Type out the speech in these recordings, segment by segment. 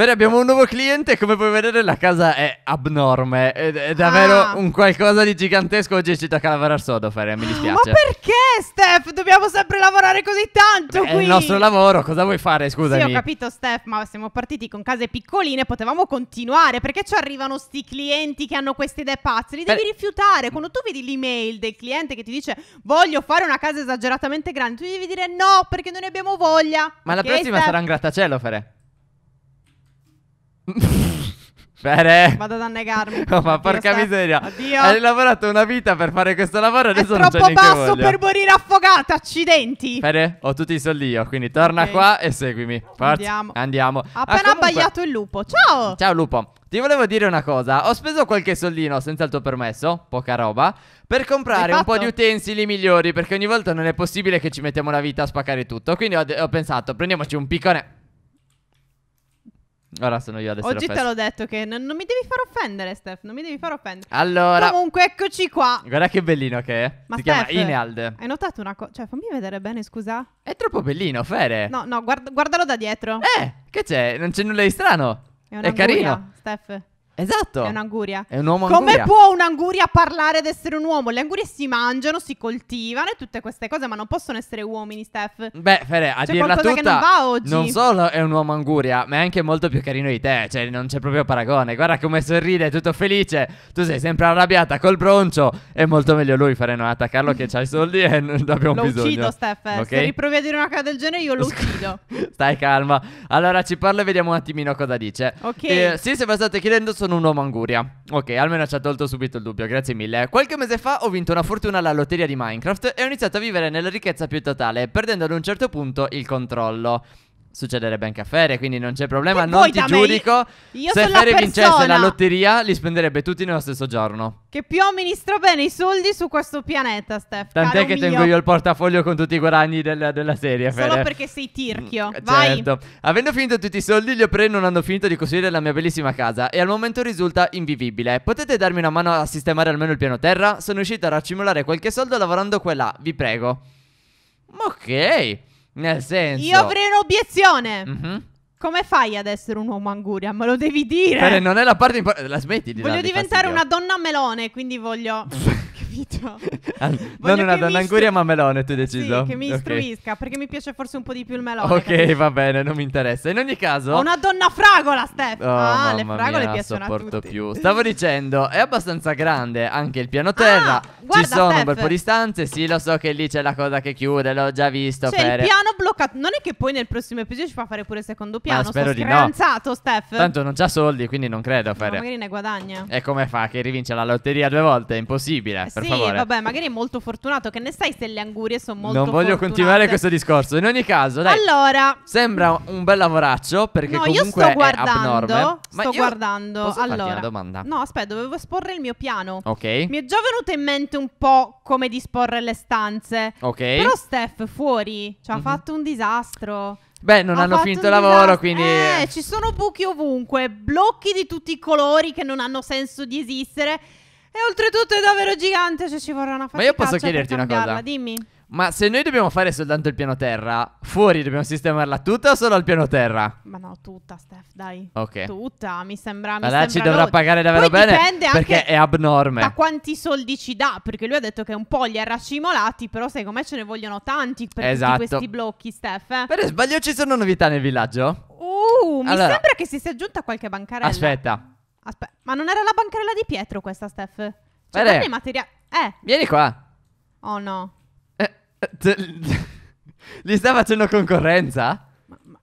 Bene, abbiamo un nuovo cliente. Come puoi vedere, la casa è abnorme. È, è davvero ah. un qualcosa di gigantesco. Oggi ci tocca lavorare sodo, Feria. Mi dispiace. Ma perché, Steph? Dobbiamo sempre lavorare così tanto. Beh, qui. È il nostro lavoro. Cosa vuoi fare? Scusami. Sì, ho capito, Steph. Ma siamo partiti con case piccoline. Potevamo continuare. Perché ci arrivano sti clienti che hanno queste idee pazze? Li devi rifiutare. Quando tu vedi l'email del cliente che ti dice voglio fare una casa esageratamente grande, tu devi dire no perché non ne abbiamo voglia. Ma okay, la prossima Steph? sarà un grattacielo, Fare. Bene. Vado ad annegarmi. No, oh, ma Addio porca sta. miseria. Oddio. Hai lavorato una vita per fare questo lavoro e adesso non c'è neanche È troppo basso voglia. per morire affogata, accidenti. Bene, ho tutti i soldi io, quindi torna okay. qua e seguimi. Forza. Andiamo. Andiamo. appena ah, abbagliato il lupo. Ciao. Ciao lupo. Ti volevo dire una cosa, ho speso qualche soldino senza il tuo permesso, poca roba, per comprare un po' di utensili migliori, perché ogni volta non è possibile che ci mettiamo la vita a spaccare tutto. Quindi ho, ho pensato, prendiamoci un piccone Ora sono io adesso. essere Oggi te l'ho detto che non, non, mi devi far offendere, Steph. Non mi devi far offendere. Allora. Comunque, eccoci qua. Guarda che bellino che è. Ma si Steph, chiama Ineald. Hai notato una cosa? Cioè, fammi vedere bene, scusa. È troppo bellino, Fere. No, no, guard- guardalo da dietro. Eh, che c'è? Non c'è nulla di strano. È, una è carino. Steph. Esatto. È un'anguria. È un uomo Come anguria. può un'anguria parlare ad essere un uomo? Le angurie si mangiano, si coltivano e tutte queste cose, ma non possono essere uomini, Steph. Beh, Fere, a c'è dirla tutta, che non, va oggi. non solo è un uomo anguria, ma è anche molto più carino di te, cioè non c'è proprio paragone. Guarda come sorride, è tutto felice. Tu sei sempre arrabbiata col broncio, è molto meglio lui fare non attaccarlo che c'ha i soldi e non abbiamo lo bisogno. Lo uccido, Steph. Okay? Se riprovi a dire una cosa del genere io lo uccido. Stai calma. Allora ci parla e vediamo un attimino cosa dice. Ok. Eh, sì, se vi state chiedendo sono sono un uomo anguria. Ok, almeno ci ha tolto subito il dubbio, grazie mille. Qualche mese fa ho vinto una fortuna alla lotteria di Minecraft e ho iniziato a vivere nella ricchezza più totale, perdendo ad un certo punto il controllo. Succederebbe anche a Ferie, quindi non c'è problema. Che non ti giudico. Io se Ferie vincesse la lotteria, li spenderebbe tutti nello stesso giorno. Che più amministro bene i soldi su questo pianeta, Steph. Tant'è che mio. tengo io il portafoglio con tutti i guadagni della, della serie. Solo perché sei tirchio. Mm, Vai. Certo. Avendo finito tutti i soldi, gli operai non hanno finito di costruire la mia bellissima casa. E al momento risulta invivibile. Potete darmi una mano a sistemare almeno il piano terra? Sono riuscito a raccimolare qualche soldo lavorando qua là, vi prego. Ok. Nel senso. Io avrei un'obiezione. Mm-hmm. Come fai ad essere un uomo anguria? Me lo devi dire. non è la parte importante. La smetti di Voglio diventare fastidio. una donna melone, quindi voglio. capito? Al- ah, non una donna istru- anguria, ma melone, tu hai deciso. Sì, che mi istruisca, okay. perché mi piace forse un po' di più il melone. Ok, capito? va bene, non mi interessa. In ogni caso... Ho una donna fragola, Stef! Oh, ah, le fragole mia, piacciono sopporto a tutti. più. Stavo dicendo, è abbastanza grande anche il piano terra. Ah, guarda, Ci sono Steph. un bel po' di stanze, sì, lo so che lì c'è la cosa che chiude, l'ho già visto. C'è cioè, per... il piano bloccato. Non è che poi nel prossimo episodio ci fa fare pure il secondo piano. Ma spero Sto di no. Steph. Tanto non c'ha soldi, quindi non credo fare. No, magari ne guadagna. E come fa che rivince la lotteria due volte? È impossibile. Eh sì, per sì, vabbè, magari è molto fortunato. Che ne sai se le angurie sono molto Non voglio fortunate. continuare questo discorso. In ogni caso, dai. Allora, sembra un bel lavoraccio perché no, comunque io sto guardando, è abnorme. Ma sto guardando. Posso allora, una domanda? No, aspetta, dovevo esporre il mio piano. Ok. Mi è già venuto in mente un po' come disporre le stanze. Ok. Però Steph fuori ci ha mm -hmm. fatto un disastro. Beh, non ha hanno finito il lavoro, quindi... Eh, ci sono buchi ovunque, blocchi di tutti i colori che non hanno senso di esistere. E oltretutto è davvero gigante se ci vorrà una fatica. Ma io posso chiederti una cosa. Dimmi. Ma se noi dobbiamo fare soltanto il piano terra, fuori dobbiamo sistemarla tutta o solo al piano terra? Ma no, tutta, Steph, dai. Ok. Tutta, mi sembra. Mi allora sembra ci dovrà lo... pagare davvero Poi bene. Dipende perché è abnorme. Ma quanti soldi ci dà? Perché lui ha detto che un po' li ha racimolati, però secondo me ce ne vogliono tanti per esatto. questi blocchi, Steph. Eh? Per sbaglio ci sono novità nel villaggio? Uh, allora. mi sembra che si sia aggiunta qualche bancarella. Aspetta. Aspetta, ma non era la bancarella di Pietro questa, Steph? Cioè, guarda i materiali... Eh. Vieni qua. Oh no. Eh, gli sta facendo concorrenza?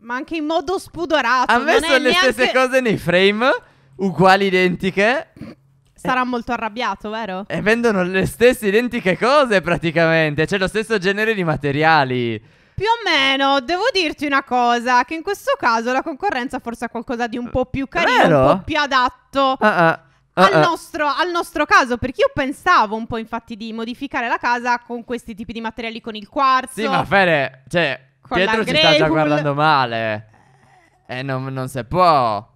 Ma, anche in modo spudorato. Ha messo le stesse cose nei frame, uguali identiche. Sarà molto arrabbiato, vero? E vendono le stesse identiche cose praticamente. C'è lo stesso genere di materiali più o meno, devo dirti una cosa, che in questo caso la concorrenza forse ha qualcosa di un po' più carino, Vero? un po' più adatto. Uh, uh, uh, al, nostro, al nostro caso, perché io pensavo un po' infatti di modificare la casa con questi tipi di materiali, con il quarzo. Sì, ma Fede, cioè, con Pietro si sta già guardando male. E eh, non, non si può.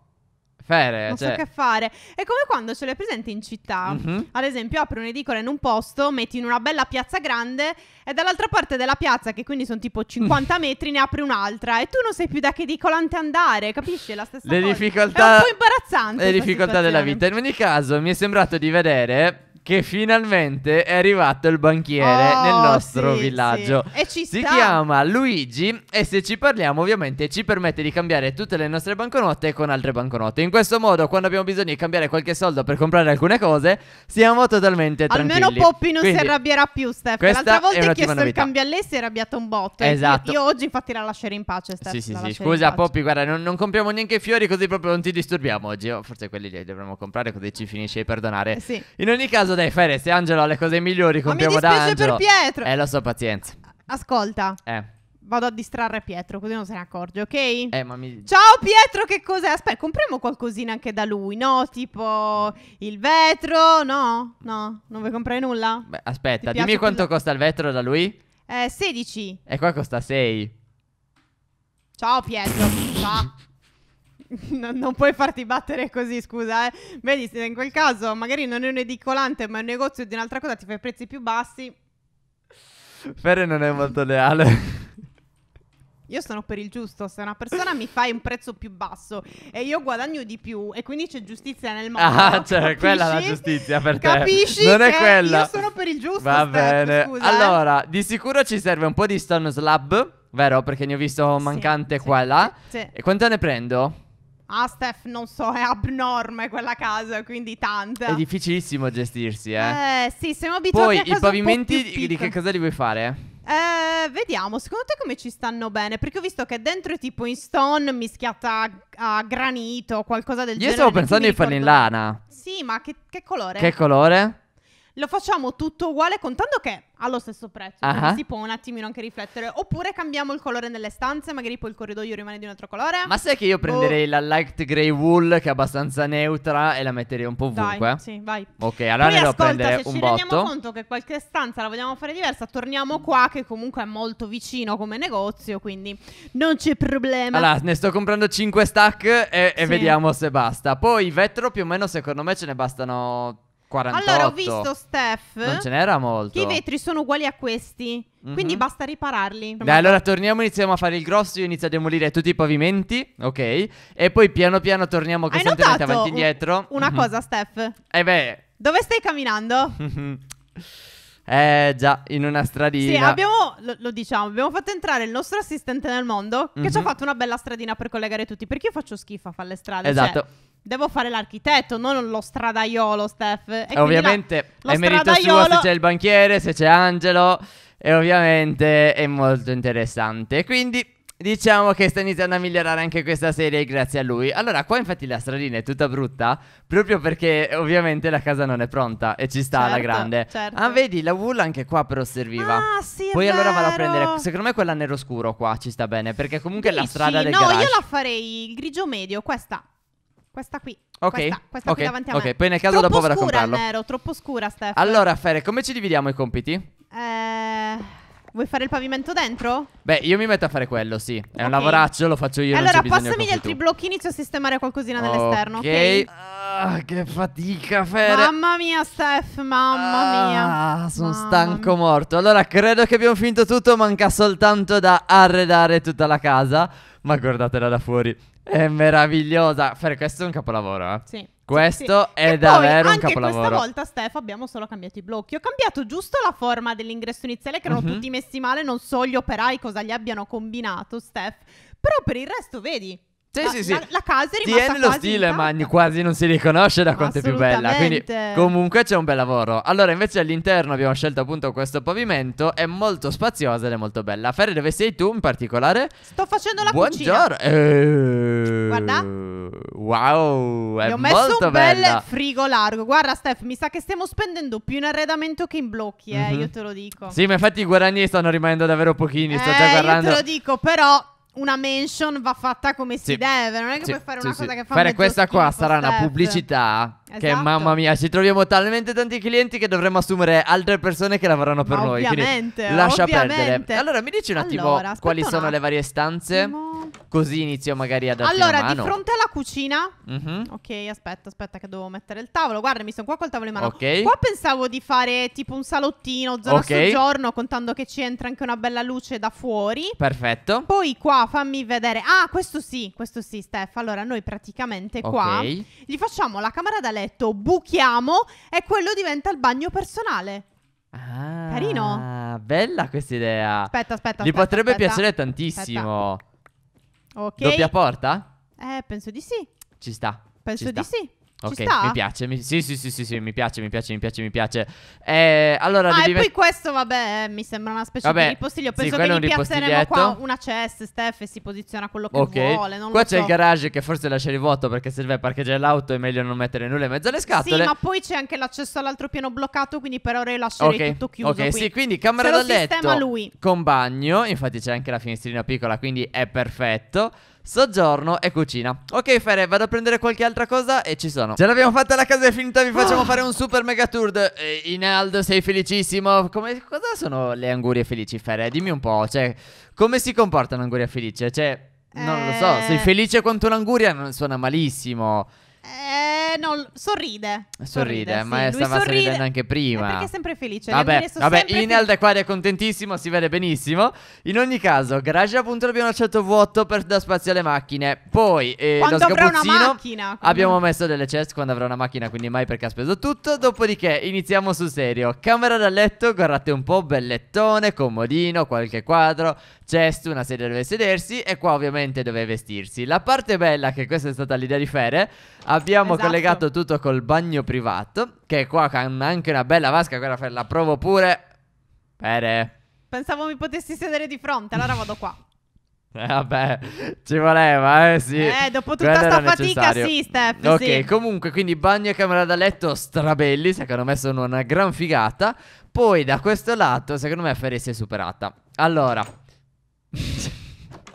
Fere, non cioè... so che fare. È come quando ce l'hai presente in città. Mm-hmm. Ad esempio, apri un'edicola in un posto, metti in una bella piazza grande e dall'altra parte della piazza, che quindi sono tipo 50 metri, ne apri un'altra e tu non sai più da che edicolante andare, capisci? È la stessa le cosa. Difficoltà... È un po' imbarazzante. Le difficoltà situazione. della vita. In ogni caso, mi è sembrato di vedere che finalmente è arrivato il banchiere oh, nel nostro sì, villaggio. Sì. E ci si sta. chiama Luigi e se ci parliamo ovviamente ci permette di cambiare tutte le nostre banconote con altre banconote. In questo modo quando abbiamo bisogno di cambiare qualche soldo per comprare alcune cose siamo totalmente tranquilli. Almeno Poppy non Quindi, si arrabbierà più Steph. L'altra volta hai chiesto novità. il cambio a lei si è arrabbiato un botto. Esatto. Io, io, oggi infatti la lascerei in pace Steph. Sì, sì, sì. Scusa Poppy guarda non, non, compriamo neanche fiori così proprio non ti disturbiamo oggi. Oh, forse quelli li dovremmo comprare così ci finisci di perdonare. Sì. In ogni caso cosa devi fare? Se Angelo ha le cose migliori, compriamo da Angelo. Ma per Pietro. Eh, lo so, pazienza. Ascolta. Eh. Vado a distrarre Pietro, così non se ne accorge, ok? Eh, ma mi... Ciao Pietro, che cos'è? Aspetta, compriamo qualcosina anche da lui, no? Tipo il vetro, no? No, non vuoi comprare nulla? Beh, aspetta, Ti dimmi quanto più... costa il vetro da lui? Eh, 16. E qua costa 6. Ciao Pietro, ciao. non puoi farti battere così, scusa. Eh. Vedi, se in quel caso magari non è un edicolante, ma è un negozio di un'altra cosa, ti fai prezzi più bassi. Ferre non è molto leale. Io sono per il giusto, se una persona mi fa un prezzo più basso e io guadagno di più e quindi c'è giustizia nel mondo. Ah, cioè, capisci? quella è la giustizia per te. Capisci? Non è quella. Io sono per il giusto. Va bene. Scusa, eh. allora, eh. di sicuro ci serve un po' di stone slab, vero? Perché ne ho visto mancante sì, qua e là. sì. E quanto ne prendo? Ah, Steph, non so, è abnorme quella casa, quindi tanta. È difficilissimo gestirsi, eh. Eh, sì, siamo abituati Poi, a Poi i pavimenti di che cosa li vuoi fare? Eh, vediamo, secondo te come ci stanno bene? Perché ho visto che dentro è tipo in stone mischiata a, a granito o qualcosa del Io genere. Io stavo pensando di farli in lana. Sì, ma che, che colore? Che colore? lo facciamo tutto uguale contando che ha lo stesso prezzo, uh-huh. si può un attimino anche riflettere. Oppure cambiamo il colore delle stanze, magari poi il corridoio rimane di un altro colore. Ma sai che io prenderei oh. la light grey wool che è abbastanza neutra e la metterei un po' ovunque. Dai, sì, vai. Ok, allora ne devo ascolta, prendere un botto. se ci rendiamo conto che qualche stanza la vogliamo fare diversa, torniamo qua che comunque è molto vicino come negozio, quindi non c'è problema. Allora, ne sto comprando 5 stack e, e sì. vediamo se basta. Poi vetro più o meno secondo me ce ne bastano 48. Allora ho visto Steph. Non ce n'era molto. Che i vetri sono uguali a questi. Mm -hmm. Quindi mhm. basta ripararli. Dai, allora torniamo, iniziamo a fare il grosso. Io inizio a demolire tutti i pavimenti. Ok. E poi piano piano torniamo costantemente avanti e indietro. Una mm -hmm. cosa, Steph. Eh beh. Dove stai camminando? Eh già, in una stradina. Sì, abbiamo, lo, lo, diciamo, abbiamo fatto entrare il nostro assistente nel mondo che mm -hmm. ci ha mhm. fatto una bella stradina per collegare tutti, perché io faccio schifo a fare le strade. Cioè, esatto. Cioè, Devo fare l'architetto, non lo stradaiolo, Steph. E ovviamente la, è merito stradaiolo... suo se c'è il banchiere, se c'è Angelo. E ovviamente è molto interessante. Quindi Diciamo che sta iniziando a migliorare anche questa serie grazie a lui. Allora, qua infatti la stradina è tutta brutta, proprio perché ovviamente la casa non è pronta e ci sta certo, alla grande. Certo. Ah, vedi, la wool anche qua però serviva. Ah, sì, Poi allora vado a prendere, secondo me quella nero scuro qua ci sta bene, perché comunque Dici, è la strada del no, garage. No, io la farei il grigio medio, questa. Questa qui. Ok. Questa, questa okay. qui davanti a me. Ok, poi nel caso troppo dopo vado a comprarlo. Troppo scura nero, troppo scura, Steph. Allora, Fere, come ci dividiamo i compiti? Eh... Vuoi fare il pavimento dentro? Beh, io mi metto a fare quello, sì. È okay. un lavoraccio, lo faccio io. Allora, passami gli altri blocchi, inizio a sistemare qualcosina nell'esterno, ok? okay? Ah, che fatica, Fere. Mamma mia, Steph, mamma ah, mia. Ah, sono stanco morto. Allora, credo che abbiamo finito tutto, manca soltanto da arredare tutta la casa. Ma guardatela da fuori. È meravigliosa. Fare questo è un capolavoro, eh? Sì. Questo sì, sì. è e davvero un capolavoro. Anche questa volta, Stef, abbiamo solo cambiato i blocchi. Ho cambiato giusto la forma dell'ingresso iniziale, che erano uh-huh. tutti messi male. Non so gli operai cosa gli abbiano combinato, Stef. Però per il resto, vedi, sì, la, sì, sì. La, la casa è rimasta Tiene lo stile, intatta. ma quasi non si riconosce da quanto è più bella. Quindi, comunque, c'è un bel lavoro. Allora, invece, all'interno abbiamo scelto appunto questo pavimento. È molto spaziosa ed è molto bella. Ferri, dove sei tu in particolare? Sto facendo la Buongiorno. cucina. Buongiorno. Eh... Guarda. Wow, è Gli ho messo un bel frigo largo. Guarda, Steph, mi sa che stiamo spendendo più in arredamento che in blocchi, eh. Mm -hmm. Io te lo dico. Sì, ma infatti i guadagni stanno rimanendo davvero pochini. Sto eh, già guardando. Io te lo dico, però una mention va fatta come si deve. Non è che sì, puoi fare una sì, cosa che fa Fare questa qua sarà step. una pubblicità che esatto. mamma mia, ci troviamo talmente tanti clienti che dovremmo assumere altre persone che lavorano per Ma noi. Ovviamente, lascia ovviamente. perdere. Allora, mi dici un attimo allora, quali un sono le varie stanze? Così inizio magari a darti Allora, di fronte alla cucina. Mm-hmm. Ok, aspetta, aspetta, che devo mettere il tavolo. Guarda, mi sono qua col tavolo in mano. Ok. Qua pensavo di fare tipo un salottino, zona okay. soggiorno, contando che ci entra anche una bella luce da fuori. Perfetto. Poi qua fammi vedere. Ah, questo sì, questo sì, Steph. Allora, noi praticamente okay. qua gli facciamo la camera da letto letto, buchiamo e quello diventa il bagno personale. Ah, Carino. Bella questa idea. Aspetta, aspetta. Gli aspetta, potrebbe aspetta. piacere tantissimo. Aspetta. Ok. Doppia porta? Eh, penso di sì. Ci sta. Penso Ci sta. di sì. Ok, mi piace. Mi, sì, sì, sì, sì, sì, mi piace, mi piace, mi piace, mi piace. Eh, allora, ah, e poi questo, vabbè, eh, mi sembra una specie vabbè, di ripostiglio. Penso sì, che gli piazzeremo qua una chest, Steph, e si posiziona quello che okay. vuole. Non qua c'è so. il garage che forse lasciare vuoto perché serve a parcheggiare l'auto. È meglio non mettere nulla in mezzo alle scatole. Sì, ma poi c'è anche l'accesso all'altro piano bloccato, quindi per ora io lascerei okay. tutto chiuso. Ok, quindi. sì, quindi camera Se da letto. lui. Con bagno, infatti c'è anche la finestrina piccola, quindi è perfetto soggiorno e cucina. Ok, Fere, vado a prendere qualche altra cosa e ci sono. Ce l'abbiamo fatta, la casa è finita, vi facciamo oh. fare un super mega tour. Eh, Inaldo, sei felicissimo. Come, cosa sono le angurie felici, Fere? Dimmi un po', cioè, come si comporta un'anguria felice? Cioè, non eh... lo so, sei eh. felice quanto un'anguria non suona malissimo. Eh no, sorride. Sorride, sorride ma Lui stava sorride. sorridendo anche prima. È perché è sempre felice. Vabbè, vabbè Ineld fe- qua è contentissimo, si vede benissimo. In ogni caso, appunto abbiamo lasciato vuoto per da spazio alle macchine. Poi, eh, quando avrà una macchina. Quindi... Abbiamo messo delle chest quando avrà una macchina, quindi mai perché ha speso tutto. Dopodiché, iniziamo sul serio. Camera da letto, guardate un po', bellettone, comodino, qualche quadro, chest, una sedia dove sedersi e qua ovviamente dove vestirsi. La parte bella che questa è stata l'idea di Fere, abbiamo esatto. collegato collegato tutto col bagno privato, che qua con anche una bella vasca, quella fa, la provo pure. Bene. Pensavo mi potessi sedere di fronte, allora vado qua. Eh, vabbè, ci voleva, eh sì. Eh, dopo tutta Quello sta fatica, necessario. sì, Steph. Ok, sì. comunque, quindi bagno e camera da letto strabelli, secondo me sono una gran figata. Poi da questo lato, secondo me, Ferri si è superata. Allora.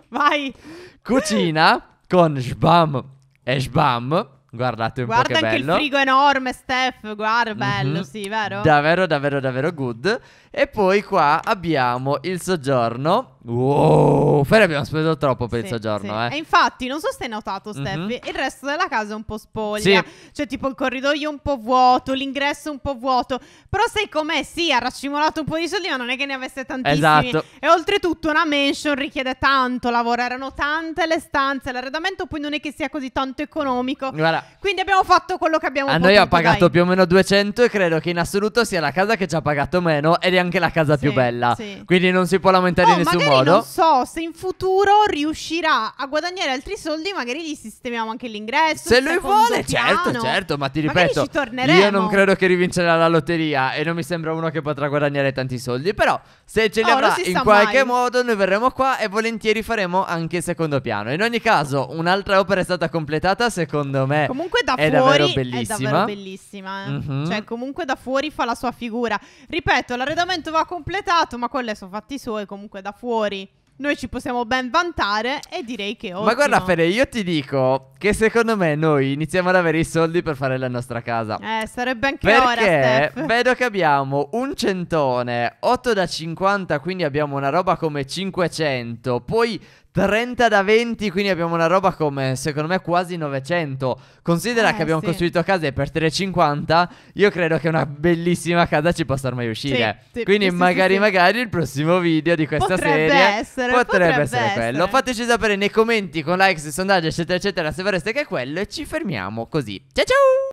Vai. Cucina con sbam e sbam. Guardate un guarda po' che bello. Guarda anche il frigo enorme, Steph. Guarda, mhm. bello, mm-hmm. sì, vero? Davvero, davvero, davvero good. E poi qua abbiamo il soggiorno Wow, Ferri abbiamo speso troppo per sì, il soggiorno, sì. eh. E infatti, non so se hai notato, mhm. Steffi, mm -hmm. il resto della casa è un po' spoglia. Sì. Cioè, tipo il corridoio un po' vuoto, l'ingresso un po' vuoto. Però sai com'è? Sì, ha raccimolato un po' di soldi, ma non è che ne avesse tantissimi. Esatto. E oltretutto una mansion richiede tanto lavoro, erano tante le stanze, l'arredamento poi non è che sia così tanto economico. Guarda, Quindi abbiamo fatto quello che abbiamo a potuto. A noi ha pagato dai. più o meno 200 e credo che in assoluto sia la casa che ci ha pagato meno ed è anche la casa sì, più bella. Quindi non si può lamentare oh, nessuno modo. Non so se in futuro riuscirà a guadagnare altri soldi, magari gli sistemiamo anche l'ingresso. Se lui vuole, piano. certo, certo. Ma ti ripeto, io non credo che rivincerà la lotteria e non mi sembra uno che potrà guadagnare tanti soldi. Però, se ce li avrà in qualche mai. modo, noi verremo qua e volentieri faremo anche il secondo piano. In ogni caso, un'altra opera è stata completata. Secondo me, comunque da è fuori davvero bellissima. È davvero bellissima. Eh? Mm -hmm. Cioè, comunque da fuori fa la sua figura. Ripeto, l'arredamento va completato, ma quelle sono fatti suoi. Comunque da fuori lavori noi ci possiamo ben vantare e direi che ottimo. Ma guarda Fede, io ti dico che secondo me noi iniziamo ad avere i soldi per fare la nostra casa. Eh, sarebbe anche Perché ora, Perché vedo che abbiamo un centone, 8 da 50, quindi abbiamo una roba come 500, poi 30 da 20, quindi abbiamo una roba come secondo me quasi 900. Considera eh, che abbiamo sì. costruito case per 350, io credo che una bellissima casa ci possa ormai uscire. Sì, sì, quindi magari magari il prossimo video di questa potrebbe serie essere, potrebbe, potrebbe essere, essere quello. Fateci sapere nei commenti con like, se sondaggio, eccetera eccetera, se vorreste che è quello e ci fermiamo così. Ciao ciao!